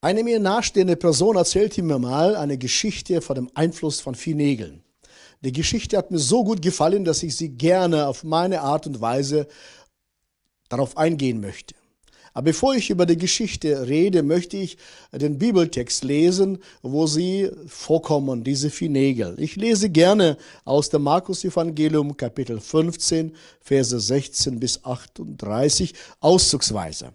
Eine mir nahestehende Person erzählte mir mal eine Geschichte vor dem Einfluss von vier Nägeln. Die Geschichte hat mir so gut gefallen, dass ich sie gerne auf meine Art und Weise darauf eingehen möchte. Aber bevor ich über die Geschichte rede, möchte ich den Bibeltext lesen, wo sie vorkommen, diese vier Nägel. Ich lese gerne aus dem Markus Evangelium Kapitel 15, Verse 16 bis 38 auszugsweise.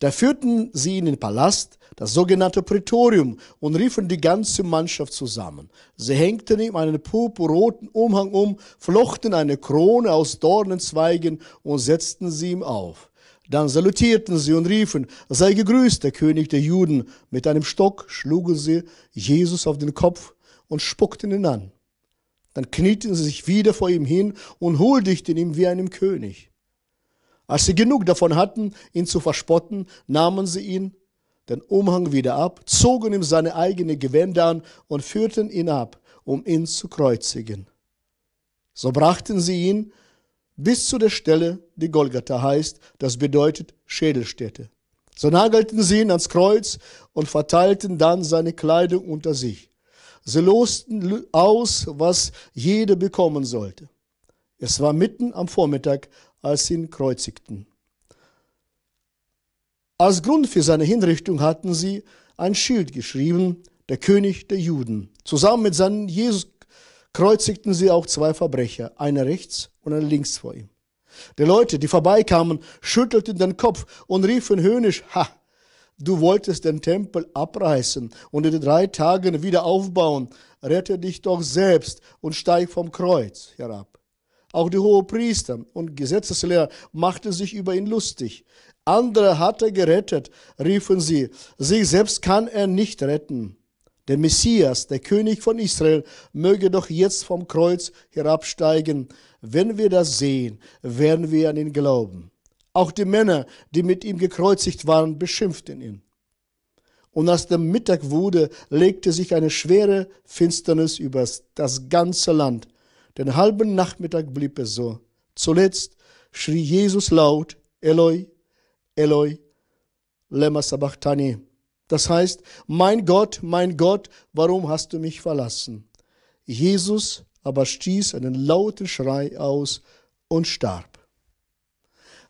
Da führten sie in den Palast, das sogenannte Prätorium, und riefen die ganze Mannschaft zusammen. Sie hängten ihm einen purpurroten Umhang um, flochten eine Krone aus Dornenzweigen und setzten sie ihm auf. Dann salutierten sie und riefen, sei gegrüßt, der König der Juden. Mit einem Stock schlugen sie Jesus auf den Kopf und spuckten ihn an. Dann knieten sie sich wieder vor ihm hin und huldigten ihm wie einem König. Als sie genug davon hatten, ihn zu verspotten, nahmen sie ihn den Umhang wieder ab, zogen ihm seine eigene Gewänder an und führten ihn ab, um ihn zu kreuzigen. So brachten sie ihn bis zu der Stelle, die Golgatha heißt, das bedeutet Schädelstätte. So nagelten sie ihn ans Kreuz und verteilten dann seine Kleidung unter sich. Sie losten aus, was jeder bekommen sollte. Es war mitten am Vormittag, als sie ihn kreuzigten. Als Grund für seine Hinrichtung hatten sie ein Schild geschrieben, der König der Juden. Zusammen mit seinem Jesus kreuzigten sie auch zwei Verbrecher, einer rechts und dann links vor ihm. Die Leute, die vorbeikamen, schüttelten den Kopf und riefen höhnisch, ha, du wolltest den Tempel abreißen und in drei Tagen wieder aufbauen, rette dich doch selbst und steig vom Kreuz herab. Auch die hohen Priester und Gesetzeslehrer machten sich über ihn lustig. Andere hat er gerettet, riefen sie, sich selbst kann er nicht retten. Der Messias, der König von Israel, möge doch jetzt vom Kreuz herabsteigen. Wenn wir das sehen, werden wir an ihn glauben. Auch die Männer, die mit ihm gekreuzigt waren, beschimpften ihn. Und als der Mittag wurde, legte sich eine schwere Finsternis über das ganze Land. Den halben Nachmittag blieb es so. Zuletzt schrie Jesus laut, Eloi, Eloi, lema sabachthani. Das heißt, mein Gott, mein Gott, warum hast du mich verlassen? Jesus aber stieß einen lauten Schrei aus und starb.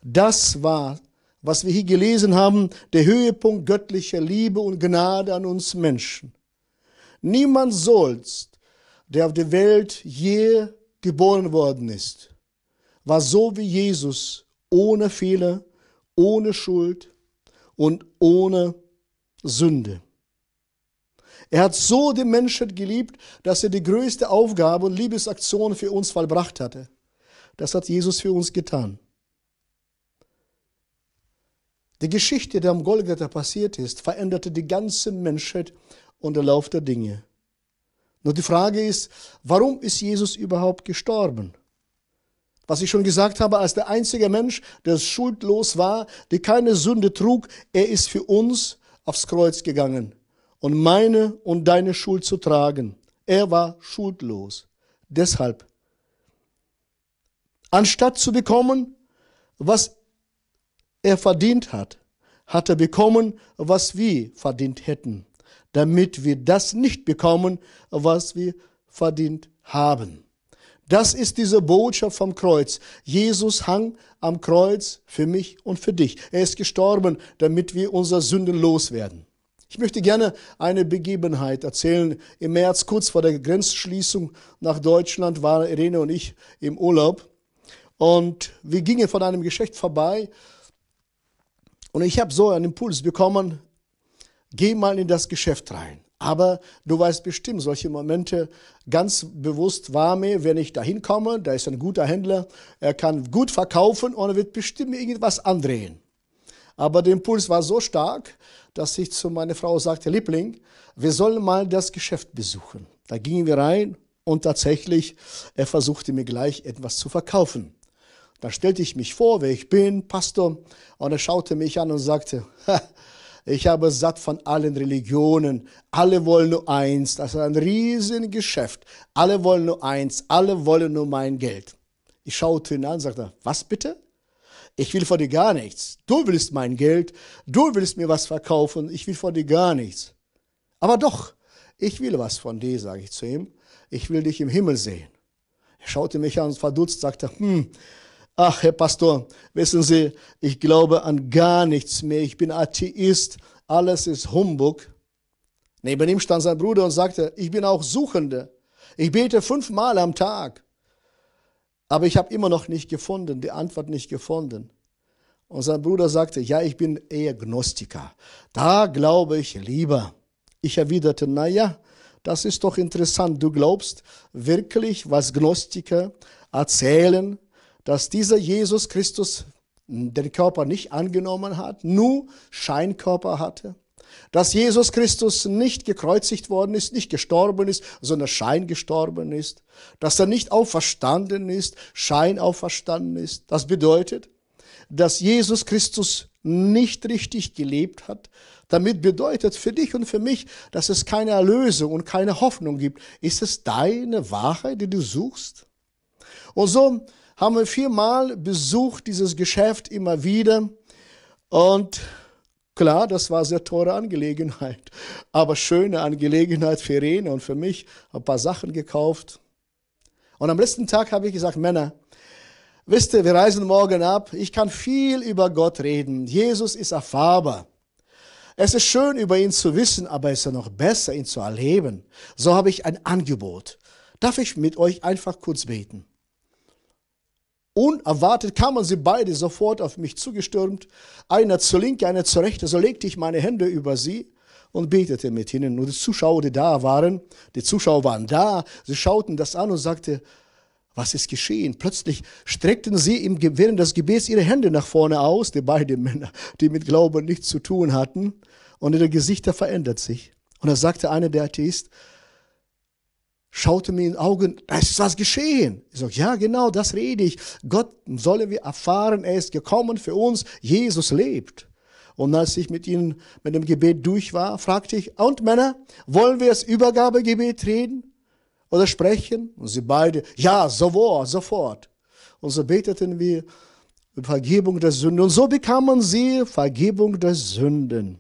Das war, was wir hier gelesen haben, der Höhepunkt göttlicher Liebe und Gnade an uns Menschen. Niemand sollst, der auf der Welt je geboren worden ist, war so wie Jesus, ohne Fehler, ohne Schuld und ohne Sünde. Er hat so die Menschheit geliebt, dass er die größte Aufgabe und Liebesaktion für uns vollbracht hatte. Das hat Jesus für uns getan. Die Geschichte, die am Golgatha passiert ist, veränderte die ganze Menschheit und der Lauf der Dinge. Nur die Frage ist, warum ist Jesus überhaupt gestorben? Was ich schon gesagt habe, als der einzige Mensch, der schuldlos war, der keine Sünde trug, er ist für uns aufs Kreuz gegangen und um meine und deine Schuld zu tragen. Er war schuldlos. Deshalb, anstatt zu bekommen, was er verdient hat, hat er bekommen, was wir verdient hätten, damit wir das nicht bekommen, was wir verdient haben. Das ist diese Botschaft vom Kreuz. Jesus hang am Kreuz für mich und für dich. Er ist gestorben, damit wir unser Sünden loswerden. Ich möchte gerne eine Begebenheit erzählen. Im März, kurz vor der Grenzschließung nach Deutschland, waren Irene und ich im Urlaub. Und wir gingen von einem Geschäft vorbei. Und ich habe so einen Impuls bekommen, geh mal in das Geschäft rein. Aber du weißt bestimmt solche Momente ganz bewusst war mir, wenn ich da hinkomme, da ist ein guter Händler, er kann gut verkaufen und er wird bestimmt irgendwas andrehen. Aber der Impuls war so stark, dass ich zu meiner Frau sagte, Liebling, wir sollen mal das Geschäft besuchen. Da gingen wir rein und tatsächlich, er versuchte mir gleich etwas zu verkaufen. Da stellte ich mich vor, wer ich bin, Pastor, und er schaute mich an und sagte, ha, ich habe satt von allen Religionen. Alle wollen nur eins. Das ist ein Riesengeschäft. Alle wollen nur eins. Alle wollen nur mein Geld. Ich schaute ihn an und sagte, was bitte? Ich will von dir gar nichts. Du willst mein Geld. Du willst mir was verkaufen. Ich will von dir gar nichts. Aber doch, ich will was von dir, sage ich zu ihm. Ich will dich im Himmel sehen. Er schaute mich an und verdutzt sagte, hm, Ach, Herr Pastor, wissen Sie, ich glaube an gar nichts mehr. Ich bin Atheist. Alles ist Humbug. Neben ihm stand sein Bruder und sagte, ich bin auch Suchende. Ich bete fünfmal am Tag. Aber ich habe immer noch nicht gefunden, die Antwort nicht gefunden. Und sein Bruder sagte, ja, ich bin eher Gnostiker. Da glaube ich lieber. Ich erwiderte, na ja, das ist doch interessant. Du glaubst wirklich, was Gnostiker erzählen, dass dieser Jesus Christus den Körper nicht angenommen hat, nur Scheinkörper hatte, dass Jesus Christus nicht gekreuzigt worden ist, nicht gestorben ist, sondern Schein gestorben ist, dass er nicht auferstanden ist, Schein auferstanden ist. Das bedeutet, dass Jesus Christus nicht richtig gelebt hat. Damit bedeutet für dich und für mich, dass es keine Erlösung und keine Hoffnung gibt. Ist es deine Wahrheit, die du suchst? Und so haben wir viermal besucht, dieses Geschäft immer wieder. Und klar, das war sehr teure Angelegenheit, aber schöne Angelegenheit für Irene und für mich. Ein paar Sachen gekauft. Und am letzten Tag habe ich gesagt, Männer, wisst ihr, wir reisen morgen ab. Ich kann viel über Gott reden. Jesus ist erfahrbar. Es ist schön, über ihn zu wissen, aber es ist ja noch besser, ihn zu erleben. So habe ich ein Angebot. Darf ich mit euch einfach kurz beten? Unerwartet kamen sie beide sofort auf mich zugestürmt, einer zur Linke, einer zur Rechte. So legte ich meine Hände über sie und betete mit ihnen. Und die Zuschauer, die da waren, die Zuschauer waren da, sie schauten das an und sagten, was ist geschehen? Plötzlich streckten sie im, während des Gebets ihre Hände nach vorne aus, die beiden Männer, die mit Glauben nichts zu tun hatten, und ihre Gesichter verändert sich. Und da sagte einer der Atheisten, schaute mir in die Augen, da ist was geschehen. Ich sage, ja, genau, das rede ich. Gott sollen wir erfahren, er ist gekommen für uns, Jesus lebt. Und als ich mit ihnen, mit dem Gebet durch war, fragte ich, und Männer, wollen wir das Übergabegebet reden oder sprechen? Und sie beide, ja, sofort, sofort. Und so beteten wir Vergebung der Sünde. Und so bekamen sie Vergebung der Sünden.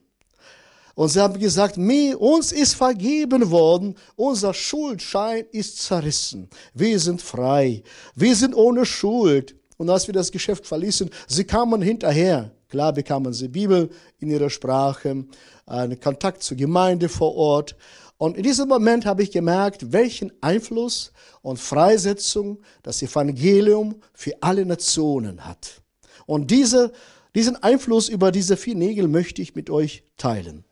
Und sie haben gesagt, mir, uns ist vergeben worden, unser Schuldschein ist zerrissen. Wir sind frei. Wir sind ohne Schuld. Und als wir das Geschäft verließen, sie kamen hinterher. Klar bekamen sie Bibel in ihrer Sprache, einen Kontakt zur Gemeinde vor Ort. Und in diesem Moment habe ich gemerkt, welchen Einfluss und Freisetzung das Evangelium für alle Nationen hat. Und diese, diesen Einfluss über diese vier Nägel möchte ich mit euch teilen.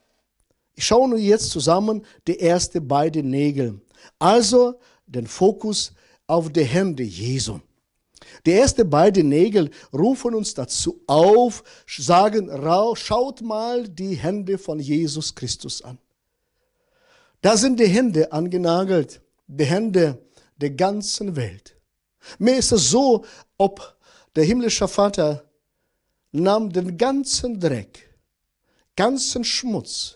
Ich schaue nur jetzt zusammen die ersten beiden Nägel. Also den Fokus auf die Hände Jesu. Die ersten beiden Nägel rufen uns dazu auf, sagen, schaut mal die Hände von Jesus Christus an. Da sind die Hände angenagelt, die Hände der ganzen Welt. Mir ist es so, ob der himmlische Vater nahm den ganzen Dreck, ganzen Schmutz,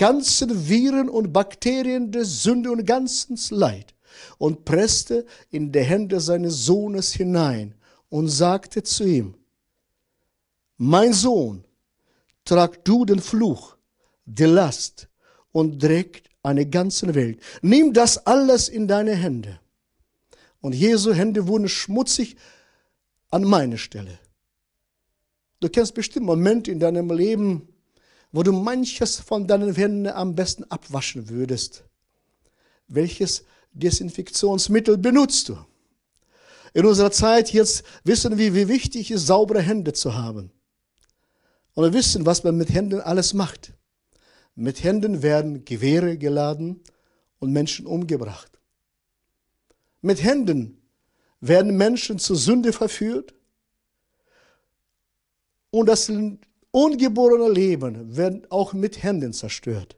ganzen Viren und Bakterien der Sünde und ganzens Leid und presste in die Hände seines Sohnes hinein und sagte zu ihm, Mein Sohn, trag du den Fluch, die Last und trägt eine ganze Welt. Nimm das alles in deine Hände. Und Jesu Hände wurden schmutzig an meine Stelle. Du kennst bestimmt Momente in deinem Leben, wo du manches von deinen Händen am besten abwaschen würdest. Welches Desinfektionsmittel benutzt du? In unserer Zeit jetzt wissen wir, wie wichtig es ist, saubere Hände zu haben. Und wir wissen, was man mit Händen alles macht. Mit Händen werden Gewehre geladen und Menschen umgebracht. Mit Händen werden Menschen zur Sünde verführt. Und das ungeborene Leben werden auch mit Händen zerstört.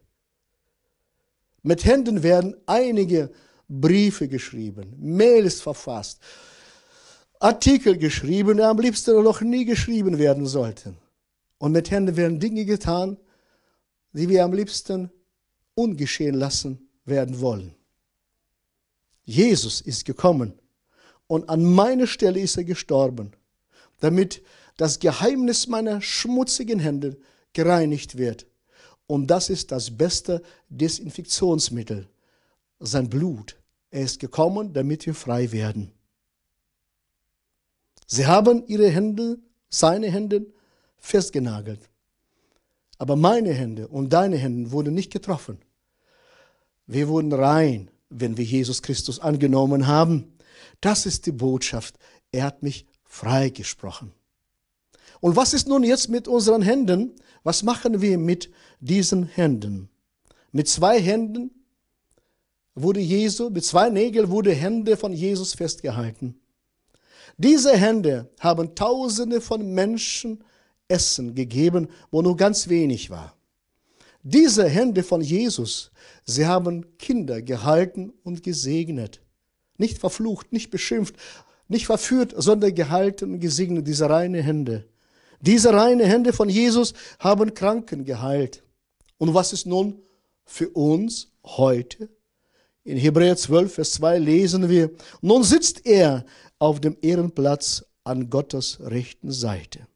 Mit Händen werden einige Briefe geschrieben, Mails verfasst, Artikel geschrieben, die am liebsten noch nie geschrieben werden sollten. Und mit Händen werden Dinge getan, die wir am liebsten ungeschehen lassen werden wollen. Jesus ist gekommen und an meine Stelle ist er gestorben, damit das Geheimnis meiner schmutzigen Hände gereinigt wird. Und das ist das beste Desinfektionsmittel, sein Blut. Er ist gekommen, damit wir frei werden. Sie haben ihre Hände, seine Hände festgenagelt. Aber meine Hände und deine Hände wurden nicht getroffen. Wir wurden rein, wenn wir Jesus Christus angenommen haben. Das ist die Botschaft. Er hat mich freigesprochen. Und was ist nun jetzt mit unseren Händen? Was machen wir mit diesen Händen? Mit zwei Händen wurde Jesus, mit zwei Nägeln wurde Hände von Jesus festgehalten. Diese Hände haben Tausende von Menschen Essen gegeben, wo nur ganz wenig war. Diese Hände von Jesus, sie haben Kinder gehalten und gesegnet. Nicht verflucht, nicht beschimpft, nicht verführt, sondern gehalten und gesegnet, diese reine Hände. Diese reinen Hände von Jesus haben Kranken geheilt. Und was ist nun für uns heute? In Hebräer 12, Vers 2 lesen wir, nun sitzt er auf dem Ehrenplatz an Gottes rechten Seite.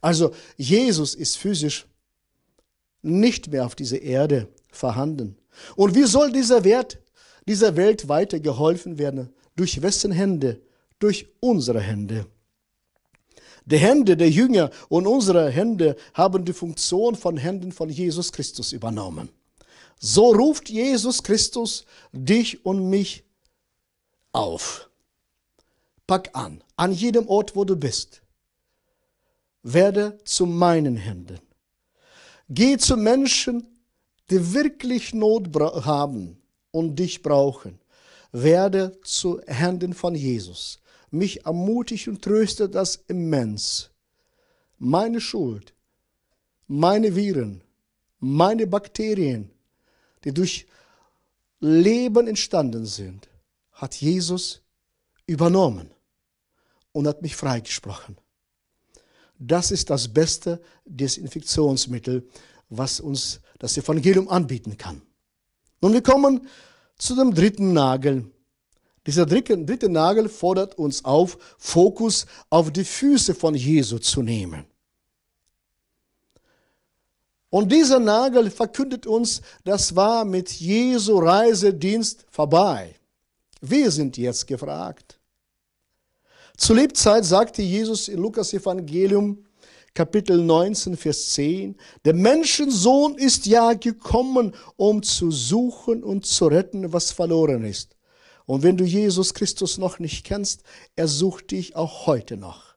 Also Jesus ist physisch nicht mehr auf dieser Erde vorhanden. Und wie soll dieser Wert, dieser Welt weiter geholfen werden? Durch wessen Hände? Durch unsere Hände. Die Hände der Jünger und unsere Hände haben die Funktion von Händen von Jesus Christus übernommen. So ruft Jesus Christus dich und mich auf. Pack an, an jedem Ort, wo du bist. Werde zu meinen Händen. Geh zu Menschen, die wirklich Not haben und dich brauchen. Werde zu Händen von Jesus. Mich ermutigt und tröstet das immens. Meine Schuld, meine Viren, meine Bakterien, die durch Leben entstanden sind, hat Jesus übernommen und hat mich freigesprochen. Das ist das beste Desinfektionsmittel, was uns das Evangelium anbieten kann. Nun, wir kommen zu dem dritten Nagel, dieser dritte, dritte Nagel fordert uns auf, Fokus auf die Füße von Jesu zu nehmen. Und dieser Nagel verkündet uns, das war mit Jesu Reisedienst vorbei. Wir sind jetzt gefragt. Zur Lebzeit sagte Jesus in Lukas Evangelium Kapitel 19, Vers 10, der Menschensohn ist ja gekommen, um zu suchen und zu retten, was verloren ist. Und wenn du Jesus Christus noch nicht kennst, er sucht dich auch heute noch.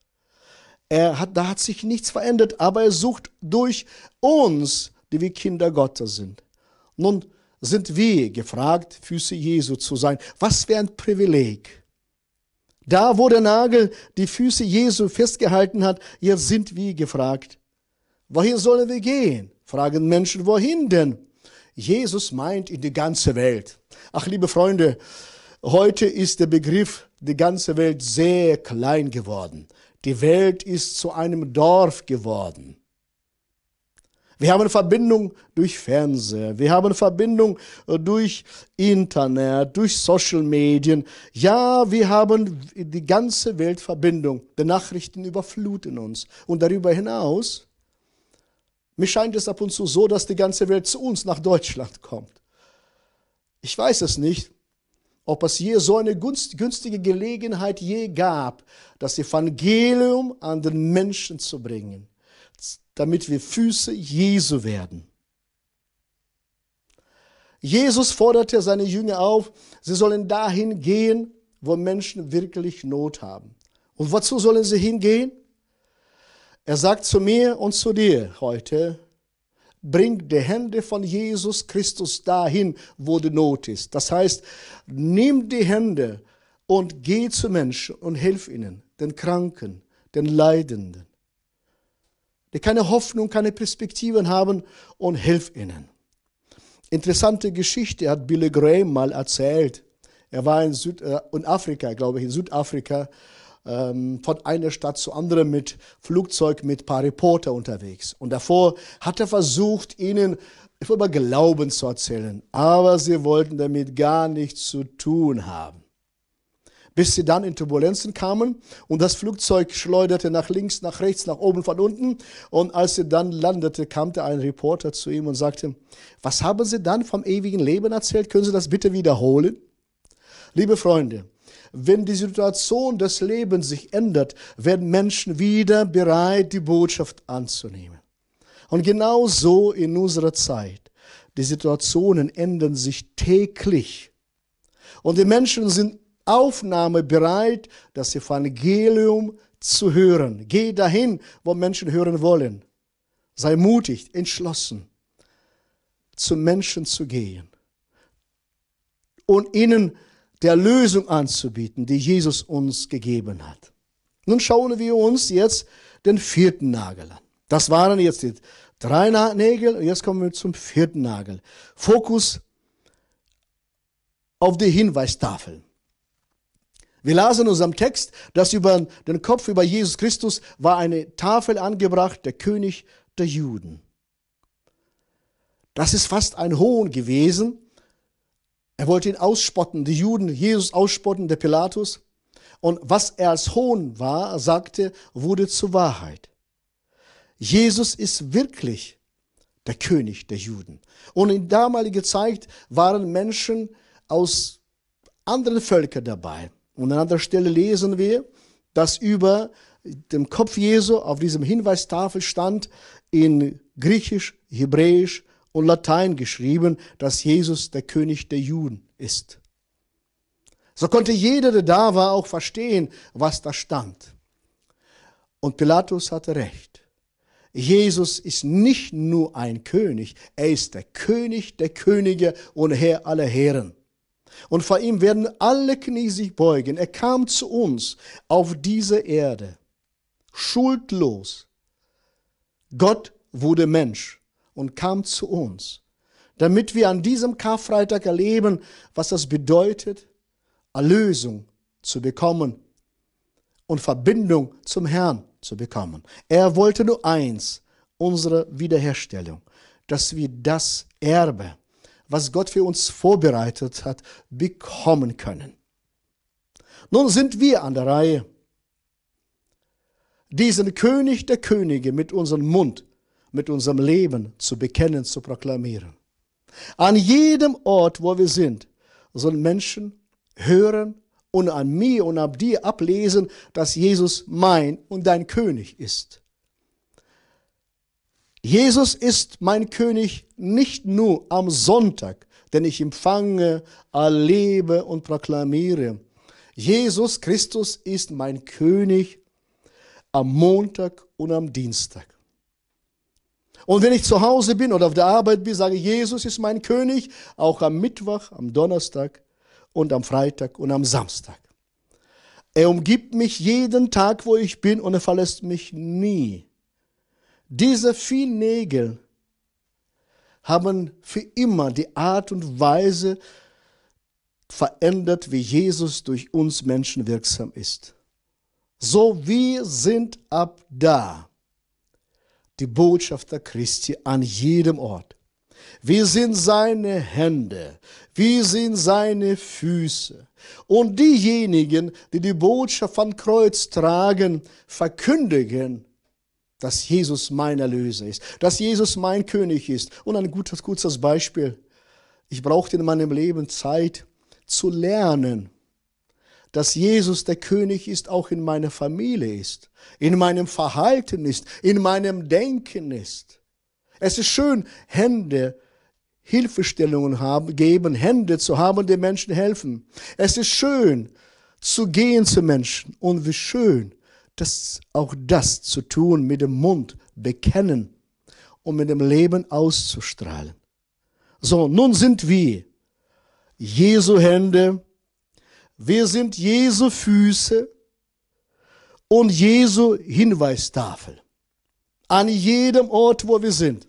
Er hat, da hat sich nichts verändert, aber er sucht durch uns, die wir Kinder Gottes sind. Nun sind wir gefragt, Füße Jesu zu sein. Was wäre ein Privileg. Da, wo der Nagel die Füße Jesu festgehalten hat, jetzt sind wir gefragt. Wohin sollen wir gehen? Fragen Menschen, wohin denn? Jesus meint in die ganze Welt. Ach, liebe Freunde, Heute ist der Begriff die ganze Welt sehr klein geworden. Die Welt ist zu einem Dorf geworden. Wir haben Verbindung durch Fernseher, wir haben Verbindung äh, durch Internet, durch Social Medien. Ja, wir haben die ganze Welt Verbindung. Die Nachrichten überfluten uns. Und darüber hinaus, mir scheint es ab und zu so, dass die ganze Welt zu uns nach Deutschland kommt. Ich weiß es nicht, ob es je so eine günstige Gelegenheit je gab, das Evangelium an den Menschen zu bringen, damit wir Füße Jesu werden. Jesus forderte seine Jünger auf, sie sollen dahin gehen, wo Menschen wirklich Not haben. Und wozu sollen sie hingehen? Er sagt zu mir und zu dir heute, bring die Hände von Jesus Christus dahin, wo die Not ist. Das heißt, nimm die Hände und geh zu Menschen und hilf ihnen, den Kranken, den Leidenden, die keine Hoffnung, keine Perspektiven haben und hilf ihnen. Interessante Geschichte hat Billy Graham mal erzählt. Er war in, Süd, äh, in Afrika, glaube ich, in Südafrika ähm, von einer Stadt zu anderen mit Flugzeug, mit paar Reporter unterwegs. Und davor hat er versucht, ihnen über Glauben zu erzählen, aber sie wollten damit gar nichts zu tun haben. Bis sie dann in Turbulenzen kamen und das Flugzeug schleuderte nach links, nach rechts, nach oben, von unten. Und als sie dann landete, kam da ein Reporter zu ihm und sagte, was haben Sie dann vom ewigen Leben erzählt? Können Sie das bitte wiederholen? Liebe Freunde, wenn die Situation des Lebens sich ändert, werden Menschen wieder bereit, die Botschaft anzunehmen. Und genau so in unserer Zeit. Die Situationen ändern sich täglich. Und die Menschen sind aufnahmebereit, das Evangelium zu hören. Geh dahin, wo Menschen hören wollen. Sei mutig, entschlossen, zu Menschen zu gehen und ihnen der Lösung anzubieten, die Jesus uns gegeben hat. Nun schauen wir uns jetzt den vierten Nagel an. Das waren jetzt die drei Nägel und jetzt kommen wir zum vierten Nagel. Fokus auf die Hinweistafel. Wir lasen in unserem Text, dass über den Kopf über Jesus Christus war eine Tafel angebracht, der König der Juden. Das ist fast ein Hohn gewesen, er wollte ihn ausspotten, die Juden, Jesus ausspotten, der Pilatus. Und was er als Hohn war, sagte, wurde zur Wahrheit. Jesus ist wirklich der König der Juden. Und in damaliger Zeit waren Menschen aus anderen Völkern dabei. Und an anderer Stelle lesen wir, dass über dem Kopf Jesu auf diesem Hinweistafel stand in Griechisch, Hebräisch und Latein geschrieben, dass Jesus der König der Juden ist. So konnte jeder, der da war, auch verstehen, was da stand. Und Pilatus hatte recht. Jesus ist nicht nur ein König, er ist der König der Könige und Herr aller Herren. Und vor ihm werden alle Knie sich beugen. Er kam zu uns auf diese Erde, schuldlos. Gott wurde Mensch und kam zu uns, damit wir an diesem Karfreitag erleben, was das bedeutet, Erlösung zu bekommen und Verbindung zum Herrn zu bekommen. Er wollte nur eins, unsere Wiederherstellung, dass wir das Erbe, was Gott für uns vorbereitet hat, bekommen können. Nun sind wir an der Reihe, diesen König der Könige mit unserem Mund mit unserem Leben zu bekennen, zu proklamieren. An jedem Ort, wo wir sind, sollen Menschen hören und an mir und an dir ablesen, dass Jesus mein und dein König ist. Jesus ist mein König nicht nur am Sonntag, denn ich empfange, erlebe und proklamiere. Jesus Christus ist mein König am Montag und am Dienstag. Und wenn ich zu Hause bin oder auf der Arbeit bin, sage ich, Jesus ist mein König, auch am Mittwoch, am Donnerstag und am Freitag und am Samstag. Er umgibt mich jeden Tag, wo ich bin und er verlässt mich nie. Diese vier Nägel haben für immer die Art und Weise verändert, wie Jesus durch uns Menschen wirksam ist. So wir sind ab da die Botschafter Christi an jedem Ort. Wir sind seine Hände, wir sind seine Füße. Und diejenigen, die die Botschaft am Kreuz tragen, verkündigen, dass Jesus mein Erlöser ist, dass Jesus mein König ist. Und ein gutes, kurzes Beispiel. Ich brauchte in meinem Leben Zeit zu lernen, dass Jesus der König ist, auch in meiner Familie ist, in meinem Verhalten ist, in meinem Denken ist. Es ist schön, Hände, Hilfestellungen haben, geben, Hände zu haben, den Menschen helfen. Es ist schön, zu gehen zu Menschen. Und wie schön, dass auch das zu tun, mit dem Mund bekennen und mit dem Leben auszustrahlen. So, nun sind wir Jesu Hände, wir sind Jesu Füße und Jesu Hinweistafel. An jedem Ort, wo wir sind,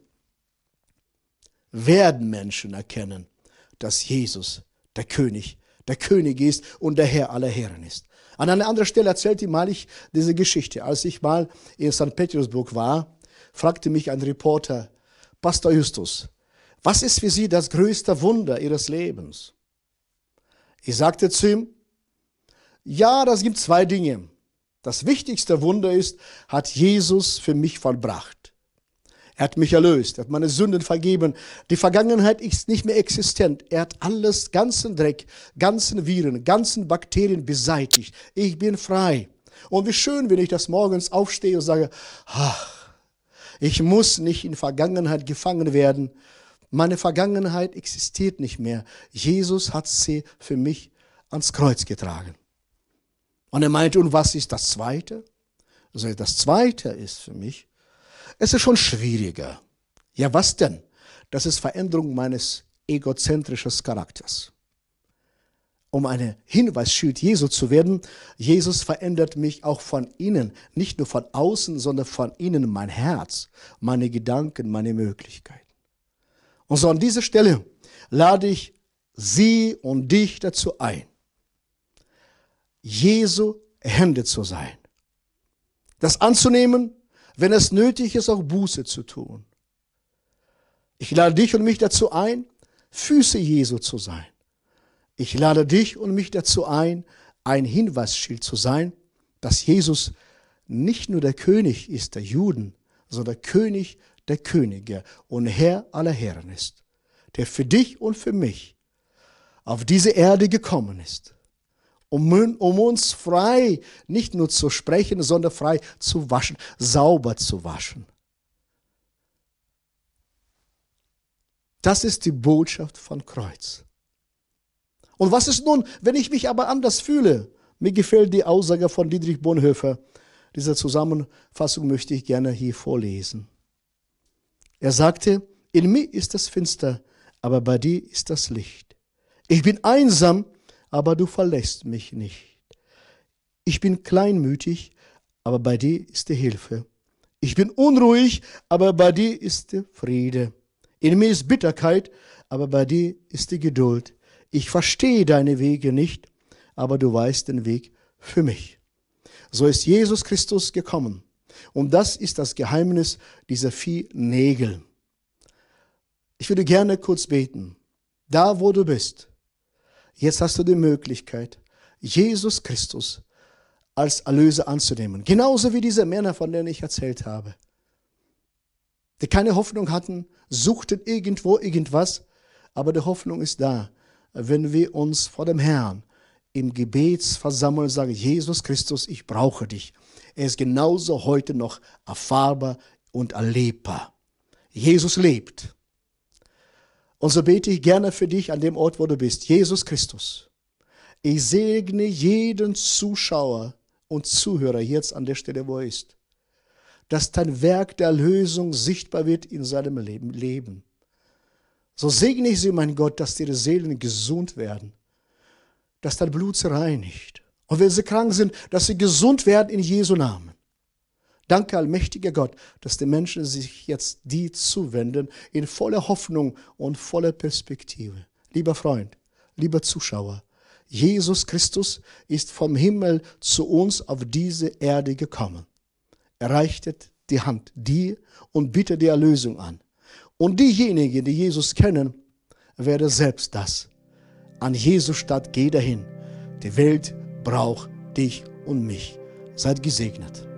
werden Menschen erkennen, dass Jesus der König, der König ist und der Herr aller Herren ist. An einer anderen Stelle erzählte mal ich diese Geschichte. Als ich mal in St. Petersburg war, fragte mich ein Reporter, Pastor Justus, was ist für Sie das größte Wunder Ihres Lebens? Ich sagte zu ihm, ja, das gibt zwei Dinge. Das wichtigste Wunder ist, hat Jesus für mich vollbracht. Er hat mich erlöst, er hat meine Sünden vergeben. Die Vergangenheit ist nicht mehr existent. Er hat alles, ganzen Dreck, ganzen Viren, ganzen Bakterien beseitigt. Ich bin frei. Und wie schön, wenn ich das morgens aufstehe und sage, ach, ich muss nicht in Vergangenheit gefangen werden. Meine Vergangenheit existiert nicht mehr. Jesus hat sie für mich ans Kreuz getragen. Und er meinte, und was ist das Zweite? Also das Zweite ist für mich, es ist schon schwieriger. Ja, was denn? Das ist Veränderung meines egozentrischen Charakters. Um ein Hinweisschild Jesu zu werden, Jesus verändert mich auch von innen, nicht nur von außen, sondern von innen mein Herz, meine Gedanken, meine Möglichkeiten. Und so an dieser Stelle lade ich Sie und dich dazu ein, Jesu Hände zu sein. Das anzunehmen, wenn es nötig ist, auch Buße zu tun. Ich lade dich und mich dazu ein, Füße Jesu zu sein. Ich lade dich und mich dazu ein, ein Hinweisschild zu sein, dass Jesus nicht nur der König ist der Juden, sondern König der Könige und Herr aller Herren ist, der für dich und für mich auf diese Erde gekommen ist um, um uns frei, nicht nur zu sprechen, sondern frei zu waschen, sauber zu waschen. Das ist die Botschaft von Kreuz. Und was ist nun, wenn ich mich aber anders fühle? Mir gefällt die Aussage von Dietrich Bonhoeffer. Diese Zusammenfassung möchte ich gerne hier vorlesen. Er sagte, in mir ist das Finster, aber bei dir ist das Licht. Ich bin einsam, aber du verlässt mich nicht. Ich bin kleinmütig, aber bei dir ist die Hilfe. Ich bin unruhig, aber bei dir ist der Friede. In mir ist Bitterkeit, aber bei dir ist die Geduld. Ich verstehe deine Wege nicht, aber du weißt den Weg für mich. So ist Jesus Christus gekommen. Und das ist das Geheimnis dieser vier Nägel. Ich würde gerne kurz beten. Da, wo du bist, Jetzt hast du die Möglichkeit, Jesus Christus als Erlöser anzunehmen. Genauso wie diese Männer, von denen ich erzählt habe, die keine Hoffnung hatten, suchten irgendwo irgendwas, aber die Hoffnung ist da, wenn wir uns vor dem Herrn im Gebetsversammlung sagen, Jesus Christus, ich brauche dich. Er ist genauso heute noch erfahrbar und erlebbar. Jesus lebt. Und so bete ich gerne für dich an dem Ort, wo du bist, Jesus Christus. Ich segne jeden Zuschauer und Zuhörer jetzt an der Stelle, wo er ist, dass dein Werk der Erlösung sichtbar wird in seinem Leben. So segne ich sie, mein Gott, dass ihre Seelen gesund werden, dass dein Blut sie reinigt. Und wenn sie krank sind, dass sie gesund werden in Jesu Namen. Danke, allmächtiger Gott, dass die Menschen sich jetzt dir zuwenden in voller Hoffnung und voller Perspektive. Lieber Freund, lieber Zuschauer, Jesus Christus ist vom Himmel zu uns auf diese Erde gekommen. Er reichtet die Hand dir und bittet die Erlösung an. Und diejenigen, die Jesus kennen, werden selbst das. An Jesus statt geh dahin. Die Welt braucht dich und mich. Seid gesegnet.